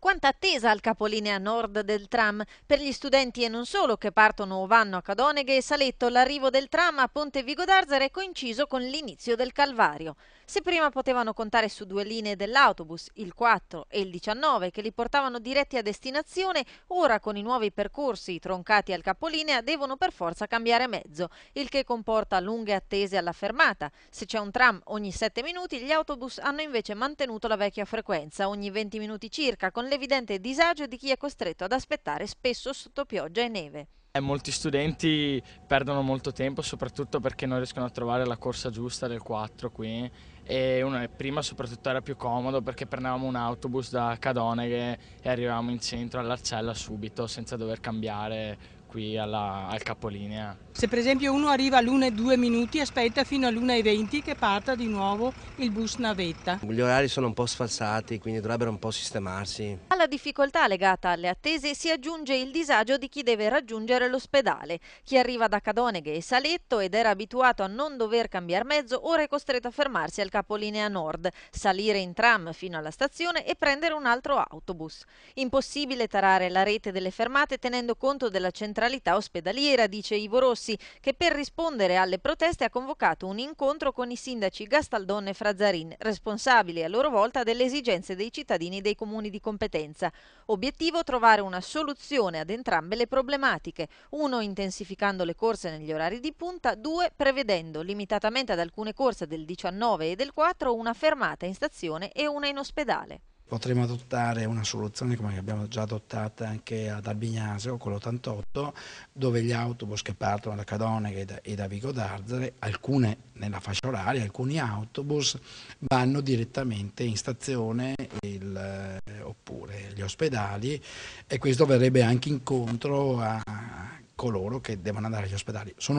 Quanta attesa al capolinea nord del tram per gli studenti e non solo che partono o vanno a Cadoneghe e Saletto, l'arrivo del tram a Ponte Vigo d'Arzara è coinciso con l'inizio del Calvario. Se prima potevano contare su due linee dell'autobus, il 4 e il 19, che li portavano diretti a destinazione, ora con i nuovi percorsi troncati al capolinea devono per forza cambiare mezzo, il che comporta lunghe attese alla fermata. Se c'è un tram ogni 7 minuti, gli autobus hanno invece mantenuto la vecchia frequenza, ogni 20 minuti circa, con l'evidente disagio di chi è costretto ad aspettare spesso sotto pioggia e neve. Eh, molti studenti perdono molto tempo soprattutto perché non riescono a trovare la corsa giusta del 4 qui e uno, prima soprattutto era più comodo perché prendevamo un autobus da Cadoneghe e arrivavamo in centro all'Arcella subito senza dover cambiare qui alla, al capolinea. Se per esempio uno arriva e 2 minuti aspetta fino all'1 e 20 che parta di nuovo il bus navetta. Gli orari sono un po' sfalsati quindi dovrebbero un po' sistemarsi. Alla difficoltà legata alle attese si aggiunge il disagio di chi deve raggiungere l'ospedale. Chi arriva da Cadoneghe e Saletto ed era abituato a non dover cambiare mezzo ora è costretto a fermarsi al capolinea nord, salire in tram fino alla stazione e prendere un altro autobus. Impossibile tarare la rete delle fermate tenendo conto della centrale centralità ospedaliera, dice Ivo Rossi, che per rispondere alle proteste ha convocato un incontro con i sindaci Gastaldon e Frazzarin, responsabili a loro volta delle esigenze dei cittadini dei comuni di competenza. Obiettivo trovare una soluzione ad entrambe le problematiche, uno intensificando le corse negli orari di punta, due prevedendo, limitatamente ad alcune corse del 19 e del 4, una fermata in stazione e una in ospedale potremo adottare una soluzione come abbiamo già adottata anche ad Albignaseo con l'88 dove gli autobus che partono da Cadone e da Vigo d'Arzere, alcune nella fascia oraria, alcuni autobus vanno direttamente in stazione il, eh, oppure gli ospedali e questo verrebbe anche incontro a coloro che devono andare agli ospedali. Sono